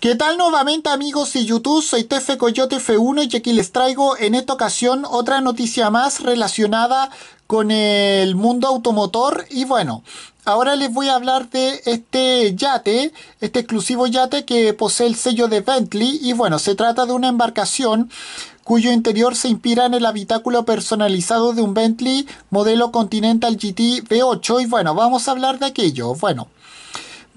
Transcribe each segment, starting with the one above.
¿Qué tal nuevamente amigos de YouTube? Soy Tefe Coyote F1 y aquí les traigo en esta ocasión otra noticia más relacionada con el mundo automotor y bueno, ahora les voy a hablar de este yate, este exclusivo yate que posee el sello de Bentley y bueno, se trata de una embarcación cuyo interior se inspira en el habitáculo personalizado de un Bentley modelo Continental GT V8 y bueno, vamos a hablar de aquello. Bueno,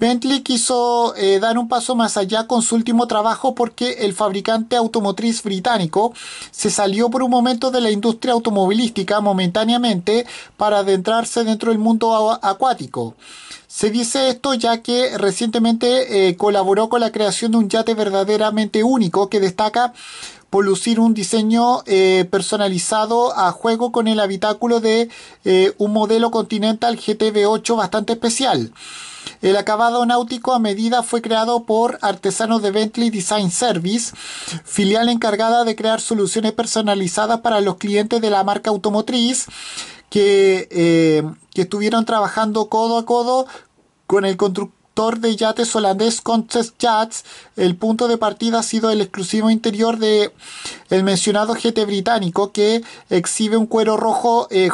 Bentley quiso eh, dar un paso más allá con su último trabajo porque el fabricante automotriz británico se salió por un momento de la industria automovilística momentáneamente para adentrarse dentro del mundo acuático. Se dice esto ya que recientemente eh, colaboró con la creación de un yate verdaderamente único que destaca por lucir un diseño eh, personalizado a juego con el habitáculo de eh, un modelo Continental GTV8 bastante especial. El acabado náutico a medida fue creado por artesanos de Bentley Design Service, filial encargada de crear soluciones personalizadas para los clientes de la marca automotriz, que, eh, que estuvieron trabajando codo a codo con el constructor de yates holandés Contest Yachts. El punto de partida ha sido el exclusivo interior de el mencionado GT británico que exhibe un cuero rojo eh,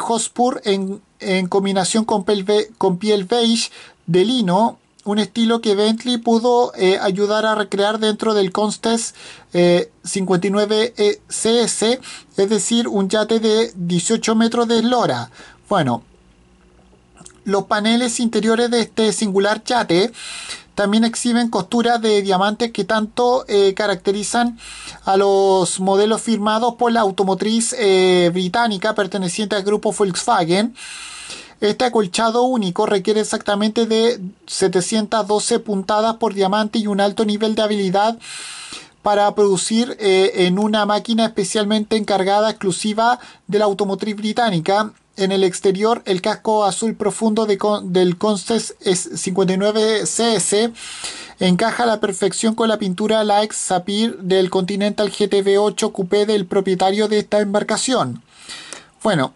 en, en combinación con piel beige de lino un estilo que Bentley pudo eh, ayudar a recrear dentro del Constance 59 CS, es decir, un yate de 18 metros de eslora. Bueno, los paneles interiores de este singular yate también exhiben costuras de diamantes que tanto eh, caracterizan a los modelos firmados por la automotriz eh, británica perteneciente al grupo Volkswagen. Este acolchado único requiere exactamente de 712 puntadas por diamante y un alto nivel de habilidad para producir eh, en una máquina especialmente encargada exclusiva de la automotriz británica. En el exterior, el casco azul profundo del Constance 59CS encaja a la perfección con la pintura Light Sapir del Continental GTV8 Coupé del propietario de esta embarcación. Bueno,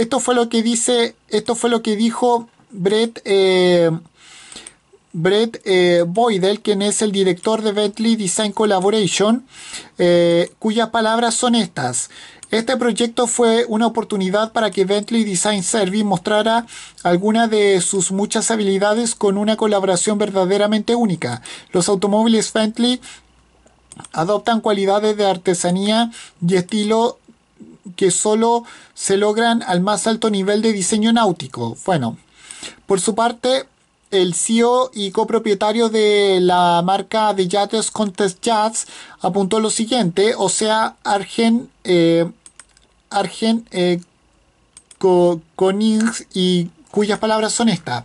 esto fue lo que dice, esto fue lo que dijo Brett, eh, Brett eh, Boydell, quien es el director de Bentley Design Collaboration, eh, cuyas palabras son estas. Este proyecto fue una oportunidad para que Bentley Design Service mostrara algunas de sus muchas habilidades con una colaboración verdaderamente única. Los automóviles Bentley adoptan cualidades de artesanía y estilo que solo se logran al más alto nivel de diseño náutico. Bueno, por su parte, el CEO y copropietario de la marca de yates Contest Yachts apuntó lo siguiente, o sea, Argen, Argen eh, eh y cuyas palabras son estas.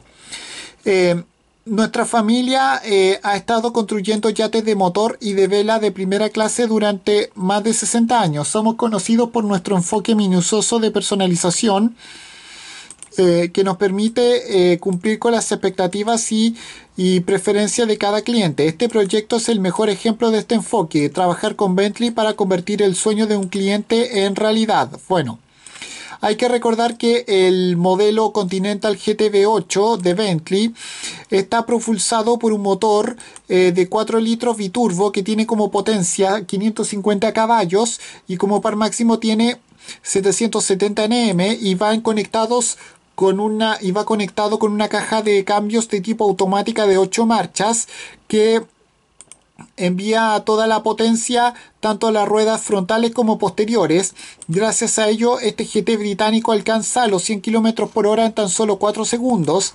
Eh, nuestra familia eh, ha estado construyendo yates de motor y de vela de primera clase durante más de 60 años. Somos conocidos por nuestro enfoque minucioso de personalización eh, que nos permite eh, cumplir con las expectativas y, y preferencias de cada cliente. Este proyecto es el mejor ejemplo de este enfoque, trabajar con Bentley para convertir el sueño de un cliente en realidad. Bueno. Hay que recordar que el modelo Continental GTV8 de Bentley está propulsado por un motor eh, de 4 litros biturbo que tiene como potencia 550 caballos y como par máximo tiene 770 Nm y van conectados con una y va conectado con una caja de cambios de tipo automática de 8 marchas que envía a toda la potencia tanto las ruedas frontales como posteriores. Gracias a ello, este GT británico alcanza los 100 km por hora en tan solo 4 segundos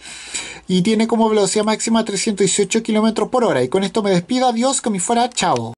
y tiene como velocidad máxima 318 km por hora. Y con esto me despido, adiós, que me fuera, chao.